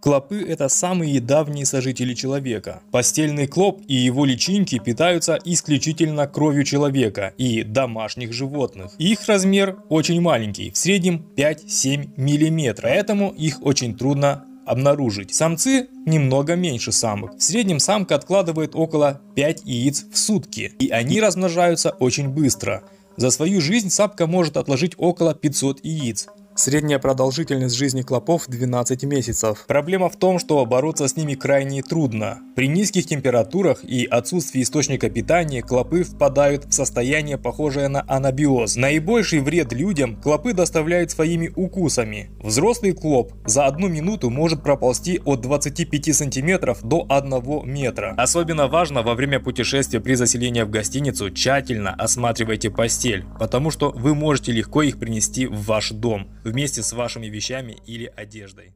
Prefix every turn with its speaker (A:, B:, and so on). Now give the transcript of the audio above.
A: Клопы – это самые давние сожители человека. Постельный клоп и его личинки питаются исключительно кровью человека и домашних животных. Их размер очень маленький, в среднем 5-7 мм, поэтому их очень трудно обнаружить. Самцы немного меньше самок. В среднем самка откладывает около 5 яиц в сутки, и они размножаются очень быстро. За свою жизнь сапка может отложить около 500 яиц. Средняя продолжительность жизни клопов 12 месяцев. Проблема в том, что бороться с ними крайне трудно. При низких температурах и отсутствии источника питания клопы впадают в состояние, похожее на анабиоз. Наибольший вред людям клопы доставляют своими укусами. Взрослый клоп за одну минуту может проползти от 25 сантиметров до 1 метра. Особенно важно во время путешествия при заселении в гостиницу тщательно осматривайте постель, потому что вы можете легко их принести в ваш дом вместе с вашими вещами
B: или одеждой.